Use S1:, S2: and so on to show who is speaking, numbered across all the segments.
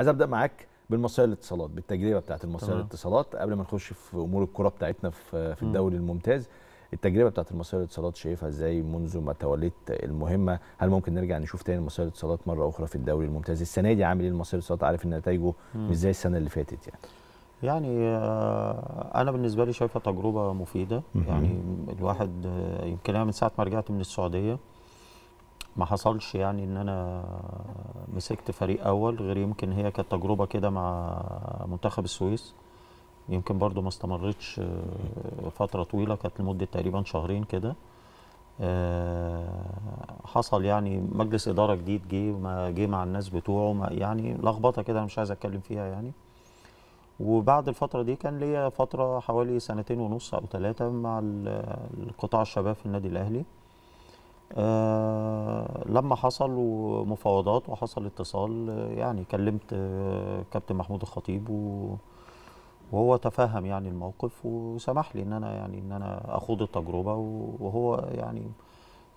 S1: عايز ابدا معاك بالمصرية للاتصالات بالتجربة بتاعت المصرية للاتصالات قبل ما نخش في امور الكرة بتاعتنا في الدوري الممتاز التجربة بتاعت المصرية للاتصالات شايفها ازاي منذ ما توليت المهمة هل ممكن نرجع نشوف تاني المصرية للاتصالات مرة أخرى في الدوري الممتاز السنة دي عامل ايه المصرية للاتصالات عارف ان نتائجه مش زي السنة اللي فاتت
S2: يعني يعني آه، انا بالنسبه لي شايفه تجربه مفيده يعني الواحد آه، يمكن انا من ساعه ما رجعت من السعوديه ما حصلش يعني ان انا مسكت فريق اول غير يمكن هي كانت تجربه كده مع منتخب السويس يمكن برضو ما استمرتش آه، فتره طويله كانت لمده تقريبا شهرين كده آه، حصل يعني مجلس اداره جديد جه ما جه مع الناس بتوعه يعني لخبطه كده انا مش عايز اتكلم فيها يعني وبعد الفتره دي كان ليا فتره حوالي سنتين ونص او ثلاثه مع القطاع الشباب في النادي الاهلي آه لما حصل مفاوضات وحصل اتصال آه، يعني كلمت آه، كابتن محمود الخطيب و وهو تفهم يعني الموقف وسمح لي ان انا يعني ان انا اخوض التجربه وهو يعني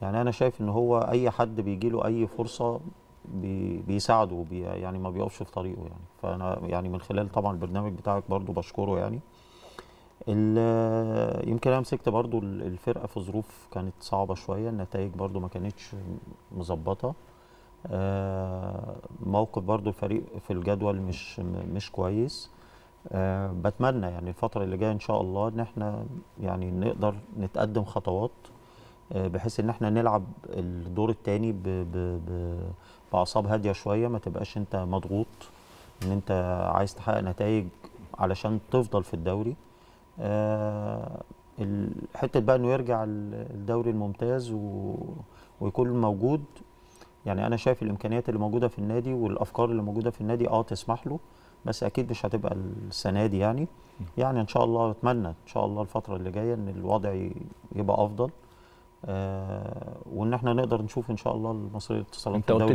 S2: يعني انا شايف ان هو اي حد بيجي له اي فرصه بي بيساعده بي يعني ما بيقفش في طريقه يعني فانا يعني من خلال طبعا البرنامج بتاعك برضو بشكره يعني يمكن انا مسكت برضو الفرقه في ظروف كانت صعبه شويه النتائج برضو ما كانتش مظبطه آه، موقف برضو الفريق في الجدول مش مش كويس آه، بتمنى يعني الفتره اللي جايه ان شاء الله ان احنا يعني نقدر نتقدم خطوات آه، بحيث ان احنا نلعب الدور الثاني باعصاب هاديه شويه ما تبقاش انت مضغوط ان انت عايز تحقق نتائج علشان تفضل في الدوري آه، حته بقى انه يرجع الدوري الممتاز و... ويكون موجود يعني انا شايف الامكانيات اللي موجوده في النادي والافكار اللي موجوده في النادي اه تسمح له بس اكيد مش هتبقى السنه دي يعني يعني ان شاء الله اتمنى ان شاء الله الفتره اللي جايه ان الوضع يبقى افضل آه وان احنا نقدر نشوف ان شاء الله المصريه اتصالات